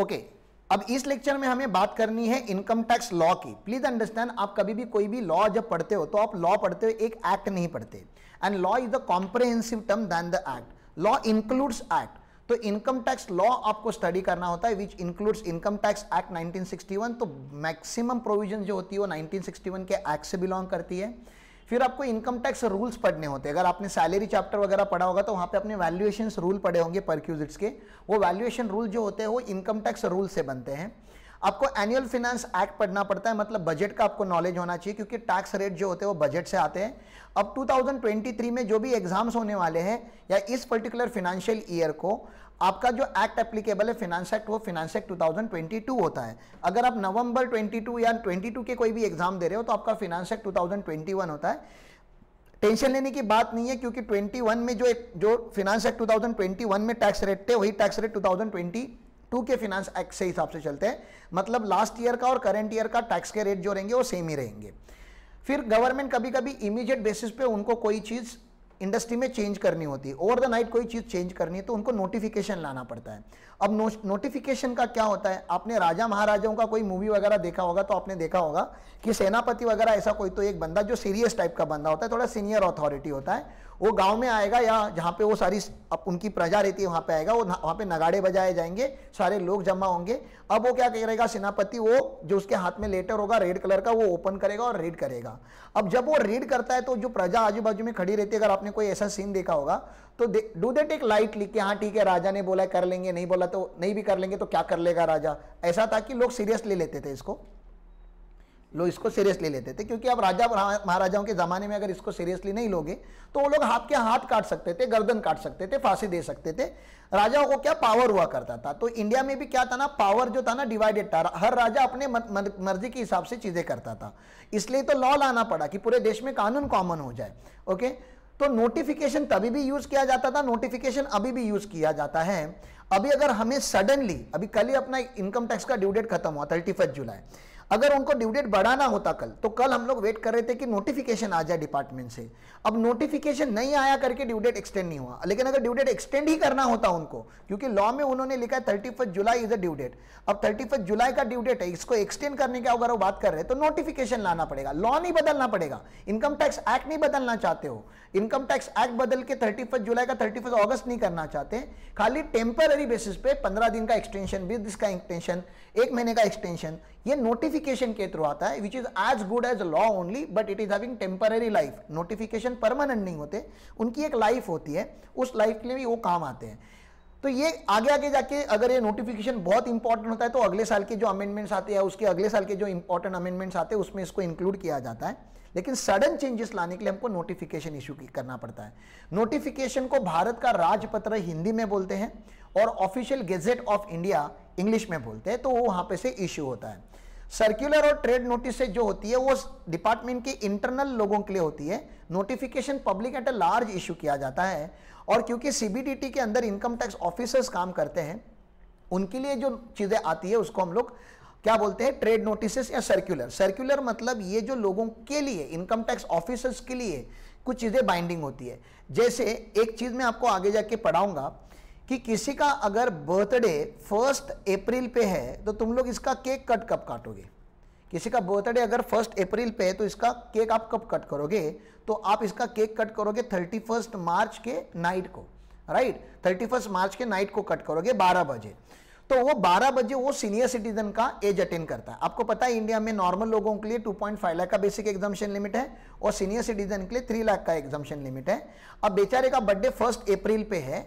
Okay अब इस lecture में हमें बात करनी है इनकम टैक्स लॉ की प्लीज अंडरस्टैंड आप कभी भी कोई भी लॉ जब पढ़ते हो तो आप लॉ पढ़ते हो एक एक्ट नहीं पढ़ते and law is the comprehensive term than the act law includes act तो इनकम टैक्स लॉ आपको स्टडी करना होता है which includes income tax act 1961 तो मैक्सिमम प्रोविजन जो होती है वो 1961 के एक्ट से बिलोंग करती है फिर आपको इनकम टैक्स रूल्स पढ़ने होते हैं अगर आपने सैलरी चैप्टर वगैरह पढ़ा होगा तो वहाँ पे अपने वैल्यूएशन रूल पढ़े होंगे परक्यूजिट्स के वो वैल्यूएशन रूल जो होते हैं वो इनकम टैक्स रूल से बनते हैं आपको एनुअल फिनेंस एक्ट पढ़ना पड़ता है मतलब बजट का आपको नॉलेज होना चाहिए क्योंकि टैक्स रेट जो होते हैं वो बजट से आते हैं अब 2023 में जो भी एग्जाम्स होने वाले हैं या इस पर्टिकुलर फिनेंशियल ईयर को आपका जो एक्ट एप्लीकेबल है फिनेंस एक्ट वो फिनेंस एक्ट 2022 होता है अगर आप नवंबर 22 या 22 के कोई भी एग्जाम दे रहे हो तो आपका फिनेंस एक्ट 2021 होता है टेंशन लेने की बात नहीं है क्योंकि 21 में जो एक जो फिनेंस एक्ट 2021 में टैक्स रेट थे वही टैक्स रेट 2020 टू के फिनांस एक्ट से हिसाब से चलते हैं मतलब लास्ट ईयर का और करेंट ईयर का टैक्स के रेट जो रहेंगे वो सेम ही रहेंगे फिर गवर्नमेंट कभी कभी इमीडिएट बेसिस पे उनको कोई चीज़ इंडस्ट्री में चेंज करनी होती है ओवर द नाइट कोई चीज़ चेंज करनी है तो उनको नोटिफिकेशन लाना पड़ता है अब नोटिफिकेशन का क्या होता है आपने राजा महाराजाओं का कोई मूवी वगैरह देखा होगा तो आपने देखा होगा कि सेनापति वगैरह ऐसा कोई तो एक बंदा जो सीरियस टाइप का बंदा होता है थोड़ा सीनियर अथॉरिटी होता है वो गांव में आएगा या जहाँ पे वो सारी अब उनकी प्रजा रहती है वहाँ पे आएगा वो वहाँ पे नगाड़े बजाए जाएंगे सारे लोग जमा होंगे अब वो क्या करेगा सेनापति वो जो उसके हाथ में लेटर होगा रेड कलर का वो ओपन करेगा और रीड करेगा अब जब वो रीड करता है तो जो प्रजा आजू बाजू में खड़ी रहती है अगर आपने कोई ऐसा सीन देखा होगा तो डू दे टेक लाइट लिख के हाँ ठीक है राजा ने बोला कर लेंगे नहीं बोला तो नहीं भी कर लेंगे तो क्या कर लेगा राजा ऐसा था कि लोग सीरियस ले लेते थे इसको लोग इसको सीरियसली लेते थे क्योंकि आप राजा महाराजाओं के ज़माने में अगर इसको सीरियसली नहीं लोगे तो वो लोग हाथ के हाथ काट सकते थे गर्दन काट सकते थे फांसी दे सकते थे राजाओं को क्या पावर हुआ करता था तो इंडिया में भी क्या था ना पावर जो था ना डिवाइडेड था हर राजा अपने मर्जी के हिसाब से चीज़ें करता था इसलिए तो लॉ लाना पड़ा कि पूरे देश में कानून कॉमन हो जाए ओके तो नोटिफिकेशन तभी भी यूज़ किया जाता था नोटिफिकेशन अभी भी यूज़ किया जाता है अभी अगर हमें सडनली अभी कल ही अपना इनकम टैक्स का ड्यूडेट खत्म हुआ थर्टी जुलाई अगर उनको ड्यू डेट बढ़ाना होता कल तो कल हम लोग वेट कर रहे थे कि नोटिफिकेशन आ जाए डिपार्टमेंट से अब नोटिफिकेशन नहीं आया करके ड्यू डेट एक्सटेंड नहीं हुआ लेकिन अगर ड्यू डेट एक्सटेंड ही करना होता उनको क्योंकि लॉ में उन्होंने लिखा है thirty July is a due date अब थर्टी जुलाई का ड्यू डेट है इसको एक्सटेंड करने की अगर वो बात कर रहे हैं तो नोटिफिकेशन लाना पड़ेगा लॉ नहीं बदलना पड़ेगा इनकम टैक्स एक्ट नहीं बदलना चाहते हो इनकम टैक्स एक्ट बदल के थर्टी जुलाई का थर्टी अगस्त नहीं करना चाहते खाली टेम्पररी बेसिस पे पंद्रह दिन का एक्सटेंशन बीस दिन का एक्सटेंशन एक महीने का एक्सटेंशन ये नोटिफिकेशन के थ्रू आता है which is as good as law only but it is having temporary life notification permanent नहीं होते उनकी एक लाइफ होती है उस लाइफ के लिए भी वो काम आते हैं तो ये आगे आगे जाके अगर ये नोटिफिकेशन बहुत इंपॉर्टेंट होता है तो अगले साल के जो अमेंडमेंट्स आते हैं उसके अगले साल के जो इंपॉर्टेंट अमेंडमेंट्स आते हैं उसमें इसको इंक्लूड किया जाता है लेकिन सडन चेंजेस लाने के लिए हमको नोटिफिकेशन इश्यू करना पड़ता है नोटिफिकेशन को भारत का राजपत्र हिंदी में बोलते हैं और official gazette of India English में बोलते हैं तो वो वहां पे से इश्यू होता है सर्कुलर और ट्रेड नोटिस जो होती है वो डिपार्टमेंट के इंटरनल लोगों के लिए होती है notification public at a large issue किया जाता है और क्योंकि सीबीडीटी के अंदर इनकम टैक्स ऑफिसर्स काम करते हैं उनके लिए जो चीज़ें आती है उसको हम लोग क्या बोलते हैं ट्रेड नोटिसेस या सर्कुलर सर्कुलर मतलब ये जो लोगों के लिए इनकम टैक्स ऑफिसर्स के लिए कुछ चीज़ें बाइंडिंग होती है जैसे एक चीज़ मैं आपको आगे जाके पढ़ाऊंगा कि किसी का अगर बर्थडे फर्स्ट अप्रैल पे है तो तुम लोग इसका केक कट कब काटोगे किसी का बर्थडे अगर फर्स्ट अप्रैल पे है तो इसका केक आप कब कट करोगे तो आप इसका केक कट करोगे थर्टी मार्च के नाइट को राइट थर्टी मार्च के नाइट को कट करोगे बारह बजे तो वो 12 बजे वो सीनियर सिटीजन का एज अटेंड करता है आपको पता है इंडिया में नॉर्मल लोगों के लिए 2.5 लाख का बेसिक एग्जामेशन लिमिट है और सीनियर सिटीजन के लिए 3 लाख का एग्जामेशन लिमिट है अब बेचारे का बर्थडे फर्स्ट अप्रैल पे है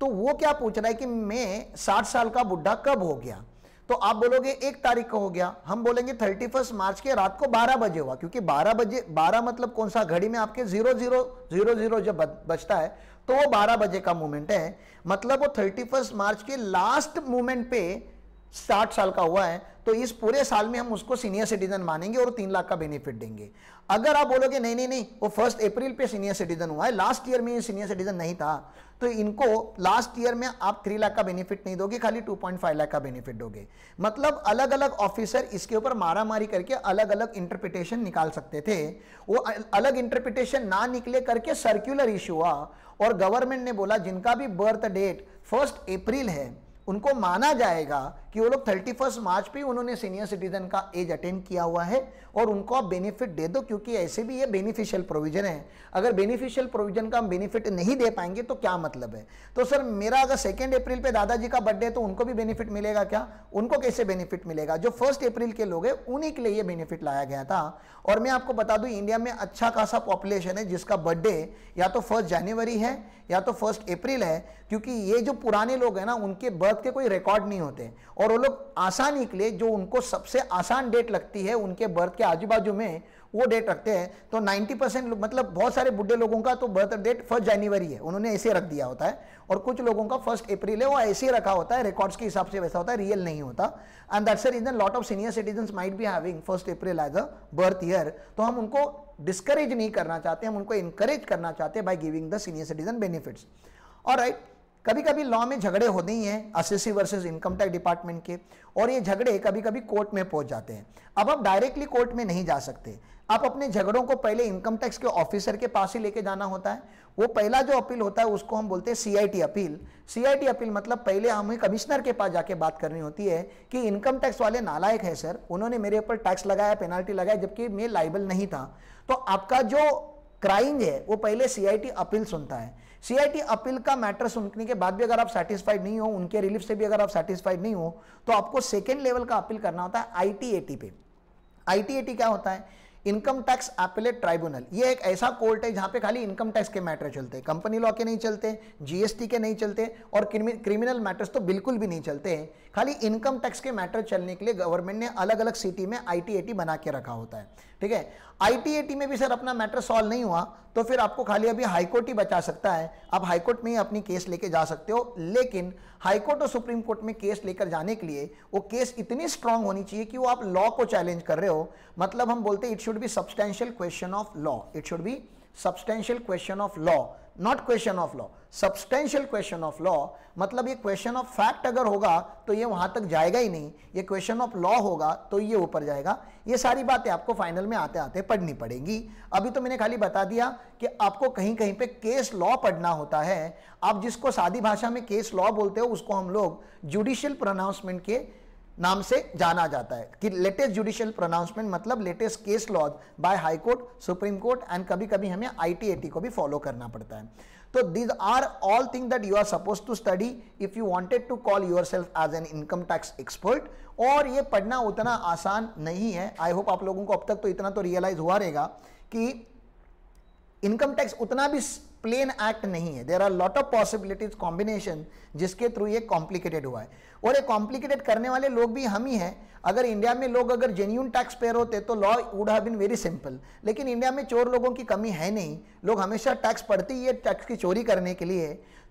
तो वो क्या पूछ रहा है कि मैं साठ साल का बुढ़ा कब हो गया तो आप बोलोगे एक तारीख को हो गया हम बोलेंगे थर्टी फर्स्ट मार्च के रात को बारह बजे हुआ क्योंकि बारह बजे बारह मतलब कौन सा घड़ी में आपके जीरो जीरो जब बचता है तो वो 12 बजे का मूवमेंट है मतलब वो 31 मार्च के लास्ट मूवमेंट पे साठ साल का हुआ है तो इस पूरे साल में हम उसको सीनियर सिटीजन मानेंगे और तीन लाख का बेनिफिट देंगे अगर आप बोलोगे नहीं नहीं नहीं वो फर्स्ट अप्रैल पे सीनियर सिटीजन हुआ है लास्ट ईयर में सीनियर सिटीजन नहीं था तो इनको लास्ट ईयर में आप थ्री लाख का बेनिफिट नहीं दोगे खाली टू पॉइंट फाइव लाख का बेनिफिट दोगे मतलब अलग अलग ऑफिसर इसके ऊपर मारा मारी करके अलग अलग इंटरप्रिटेशन निकाल सकते थे वो अलग इंटरप्रिटेशन ना निकले करके सर्क्यूलर इशू हुआ और गवर्नमेंट ने बोला जिनका भी बर्थ डेट फर्स्ट अप्रैल है उनको माना जाएगा कि वो लोग थर्टी मार्च पे उन्होंने सीनियर सिटीजन का एज अटेंड किया हुआ है और उनको आप बेनिफिट दे दो क्योंकि ऐसे भी ये बेनिफिशियल प्रोविजन है अगर बेनिफिशियल प्रोविजन का हम बेनिफिट नहीं दे पाएंगे तो क्या मतलब है तो सर मेरा अगर सेकेंड अप्रैल पे दादाजी का बर्थडे है तो उनको भी बेनिफिट मिलेगा क्या उनको कैसे बेनिफिट मिलेगा जो फर्स्ट अप्रैल के लोग हैं उन्हीं के लिए ये बेनिफिट लाया गया था और मैं आपको बता दूँ इंडिया में अच्छा खासा पॉपुलेशन है जिसका बर्थडे या तो फर्स्ट जनवरी है या तो फर्स्ट अप्रैल है क्योंकि ये जो पुराने लोग हैं ना उनके बर्थ के कोई रिकॉर्ड नहीं होते और वो लोग आसानी के लिए जो उनको सबसे आसान डेट लगती है उनके बर्थ के आजू बाजू में वो डेट रखते हैं तो 90 परसेंट मतलब बहुत सारे बुढ़े लोगों का तो बर्थ डेट फर्स्ट जनवरी है उन्होंने ऐसे रख दिया होता है और कुछ लोगों का फर्स्ट अप्रैल है वो ऐसे रखा होता है रिकॉर्ड्स के हिसाब से वैसा होता है रियल नहीं होता and that's reason lot of senior citizen might be having first April as a birth year तो हम उनको डिस्करेज नहीं करना चाहते हम उनको इनकरेज करना चाहते हैं by giving the senior citizen benefits और राइट कभी कभी लॉ में झगड़े होते ही हैं assessee versus income tax department के और ये झगड़े कभी कभी कोर्ट में पहुंच जाते हैं अब आप डायरेक्टली कोर्ट में नहीं जा सकते आप अपने झगड़ों को पहले इनकम टैक्स के ऑफिसर के पास ही लेके जाना होता है वो पहला जो अपील होता है उसको हम बोलते हैं सीआईटी अपील सीआईटी अपील मतलब पहले हमें कमिश्नर के पास जाके बात करनी होती है कि इनकम टैक्स वाले नालायक है सर उन्होंने मेरे ऊपर टैक्स लगाया पेनाल्टी लगाया जबकि मैं लाइबल नहीं था तो आपका जो क्राइम है वो पहले सीआईटी अपील सुनता है सीआईटी अपील का मैटर सुनने के बाद भी अगर आप सेटिस्फाइड नहीं हो उनके रिलीफ से भी अगर आप सेटिस्फाइड नहीं हो तो आपको सेकेंड लेवल का अपील करना होता है आई पे आई क्या होता है इनकम टैक्स अपीलेट ट्राइब्यूनल ये एक ऐसा कोर्ट है जहां पे खाली इनकम टैक्स के मैटर चलते हैं कंपनी लॉ के नहीं चलते जीएसटी के नहीं चलते और क्रिमिनल मैटर्स तो बिल्कुल भी नहीं चलते हैं खाली इनकम टैक्स के मैटर चलने के लिए गवर्नमेंट ने अलग अलग सिटी में आईटीएटी बना के रखा होता है ठीक है आईटीएटी में भी सर अपना मैटर सॉल्व नहीं हुआ तो फिर आपको खाली अभी हाईकोर्ट ही बचा सकता है आप हाईकोर्ट में ही अपनी केस लेके जा सकते हो लेकिन हाईकोर्ट और सुप्रीम कोर्ट में केस लेकर जाने के लिए वो केस इतनी स्ट्रांग होनी चाहिए कि वो आप लॉ को चैलेंज कर रहे हो मतलब हम बोलते it should be substantial question of law. It should be substantial question of law, not question of law. Substantial question of law मतलब ये question of fact अगर होगा तो ये वहाँ तक जाएगा ही नहीं ये question of law होगा तो ये ऊपर जाएगा ये सारी बातें आपको final में आते आते पढ़नी पड़ेंगी अभी तो मैंने खाली बता दिया कि आपको कहीं कहीं पे case law पढ़ना होता है आप जिसको सादी भाषा में case law बोलते हो उसको हम लोग judicial pronouncement के नाम से जाना जाता है कि लेटेस्ट जुडिशियल प्रोनाउंसमेंट मतलब latest case laws by high court supreme court and कभी कभी हमें आईटीएटी को भी फॉलो करना पड़ता है तो these are all thing that you are suppose to study if you wanted to call yourself self as an income tax expert और ये पढ़ना उतना आसान नहीं है आई होप आप लोगों को अब तक तो इतना तो रियलाइज हुआ रहेगा कि इनकम टैक्स उतना भी प्लेन एक्ट नहीं है there are lot of possibilities combination जिसके थ्रू ये कॉम्प्लिकेटेड हुआ है और ये कॉम्प्लिकेटेड करने वाले लोग भी हम ही हैं अगर इंडिया में लोग अगर जेन्यून टैक्स पेयर होते तो law would have been very simple लेकिन इंडिया में चोर लोगों की कमी है नहीं लोग हमेशा टैक्स पड़ती ही है टैक्स की चोरी करने के लिए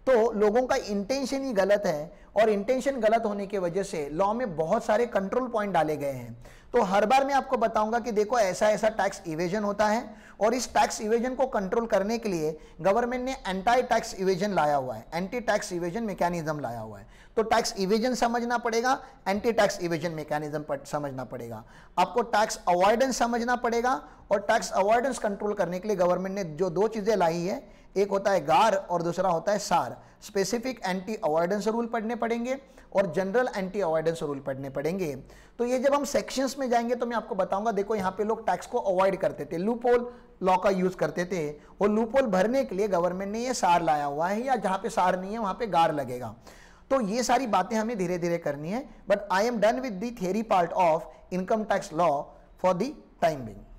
तो लोगों का इंटेंशन ही गलत है और इंटेंशन गलत होने की वजह से लॉ में बहुत सारे कंट्रोल पॉइंट डाले गए हैं तो हर बार मैं आपको बताऊंगा कि देखो ऐसा ऐसा टैक्स इवेजन होता है और इस टैक्स इवेजन को कंट्रोल करने के लिए गवर्नमेंट ने एंटी टैक्स इवेजन लाया हुआ है एंटी टैक्स इवेजन मैकेनिज्म लाया हुआ है तो टैक्स इवेजन समझना पड़ेगा एंटी टैक्स इवेजन मैकेनिज्म समझना पड़ेगा आपको टैक्स अवॉइडेंस समझना पड़ेगा और टैक्स अवॉइडेंस कंट्रोल करने के लिए गवर्नमेंट ने जो दो चीज़ें लाई है एक होता है गार और दूसरा होता है सार स्पेसिफिक एंटी अवॉयडेंस रूल पढ़ने पड़ेंगे और जनरल एंटी अवॉयडेंस रूल पढ़ने पड़ेंगे तो ये जब हम सेक्शंस में जाएंगे तो मैं आपको बताऊंगा देखो यहाँ पे लोग टैक्स को अवॉइड करते थे लूपोल लॉ का यूज़ करते थे और लूपोल भरने के लिए गवर्नमेंट ने यह सार लाया हुआ है या जहाँ पे सार नहीं है वहाँ पे गार लगेगा तो ये सारी बातें हमें धीरे धीरे करनी है but I am done with the theory part of income tax law for the time Bing